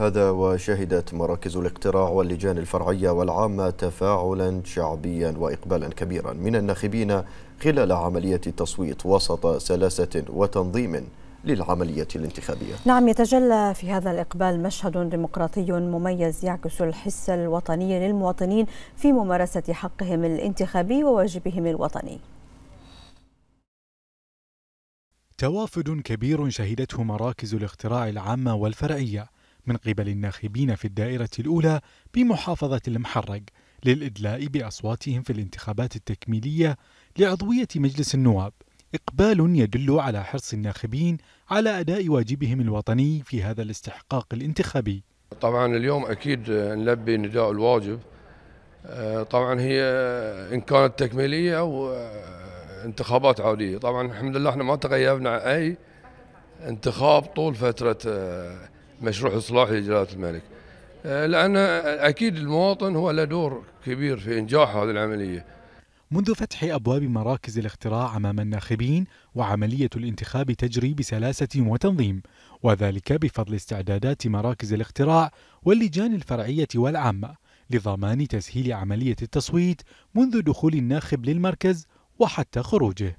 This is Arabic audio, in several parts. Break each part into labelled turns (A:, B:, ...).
A: هذا وشهدت مراكز الاقتراع واللجان الفرعية والعامة تفاعلا شعبيا وإقبالا كبيرا من الناخبين خلال عملية التصويت وسط سلاسة وتنظيم للعملية الانتخابية
B: نعم يتجلى في هذا الإقبال مشهد ديمقراطي مميز يعكس الحس الوطني للمواطنين في ممارسة حقهم الانتخابي وواجبهم الوطني
A: توافد كبير شهدته مراكز الاقتراع العامة والفرعية من قبل الناخبين في الدائرة الأولى بمحافظة المحرق للإدلاء بأصواتهم في الانتخابات التكميلية لعضوية مجلس النواب إقبال يدل على حرص الناخبين على أداء واجبهم الوطني في هذا الاستحقاق الانتخابي
C: طبعا اليوم أكيد نلبي نداء الواجب آه، طبعا هي إن كانت تكميلية أو آه، انتخابات عادية طبعا الحمد لله احنا ما تغيبنا أي انتخاب طول فترة آه، مشروع اصلاح لجلاله الملك آه، لان اكيد المواطن هو له دور كبير في انجاح هذه العمليه
A: منذ فتح ابواب مراكز الاختراع امام الناخبين وعمليه الانتخاب تجري بسلاسه وتنظيم وذلك بفضل استعدادات مراكز الاختراع واللجان الفرعيه والعامه لضمان تسهيل عمليه التصويت منذ دخول الناخب للمركز وحتى خروجه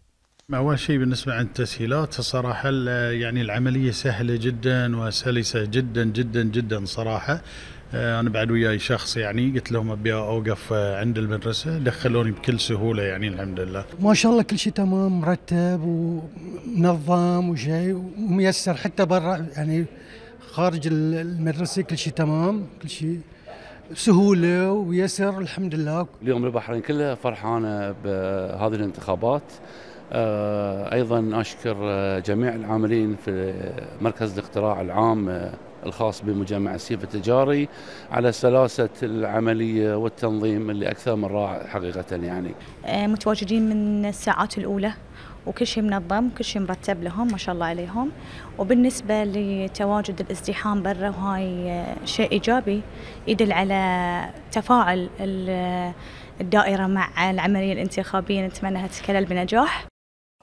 B: أول شيء بالنسبة عن التسهيلات صراحة يعني العملية سهلة جدا وسلسة جدا جدا جدا صراحة آه، أنا بعد وياي شخص يعني قلت لهم أبي أوقف آه، عند المدرسة دخلوني بكل سهولة يعني الحمد لله
A: ما شاء الله كل شيء تمام مرتب ومنظم وشيء وميسر حتى برا يعني خارج المدرسة كل شيء تمام كل شيء سهولة ويسر الحمد لله
C: اليوم البحرين كلها فرحانة بهذه الانتخابات آه، ايضا اشكر آه، جميع العاملين في مركز الاقتراع العام آه، الخاص بمجمع السيف التجاري على سلاسة العملية والتنظيم اللي أكثر من رائع حقيقة يعني
B: متواجدين من الساعات الأولى وكل شيء منظم كل شيء مرتب لهم ما شاء الله عليهم وبالنسبة لتواجد الازدحام برا وهاي شيء إيجابي يدل على تفاعل الدائرة مع العملية الانتخابية نتمنى تتكلل بنجاح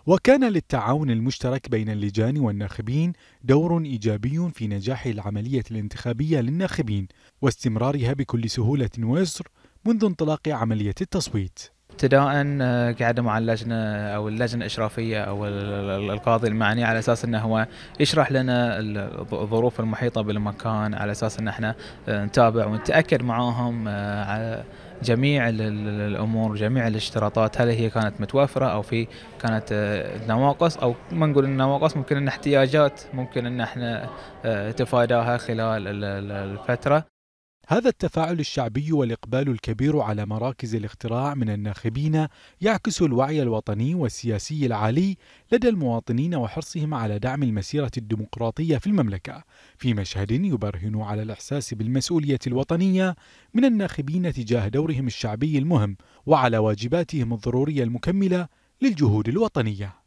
A: وكان للتعاون المشترك بين اللجان والناخبين دور إيجابي في نجاح العملية الانتخابية للناخبين واستمرارها بكل سهولة ويسر منذ انطلاق عملية التصويت ابتداء
B: قعدوا آه، مع اللجنه او اللجنه الاشرافيه او القاضي المعني على اساس انه هو يشرح لنا الظروف المحيطه بالمكان على اساس ان احنا آه، نتابع ونتاكد معاهم آه، على جميع الامور جميع الاشتراطات هل هي كانت متوفره او في كانت نواقص او ما نقول نواقص ممكن ان احتياجات ممكن ان احنا تفاداها خلال الفتره
A: هذا التفاعل الشعبي والإقبال الكبير على مراكز الاختراع من الناخبين يعكس الوعي الوطني والسياسي العالي لدى المواطنين وحرصهم على دعم المسيرة الديمقراطية في المملكة، في مشهد يبرهن على الإحساس بالمسؤولية الوطنية من الناخبين تجاه دورهم الشعبي المهم وعلى واجباتهم الضرورية المكملة للجهود الوطنية.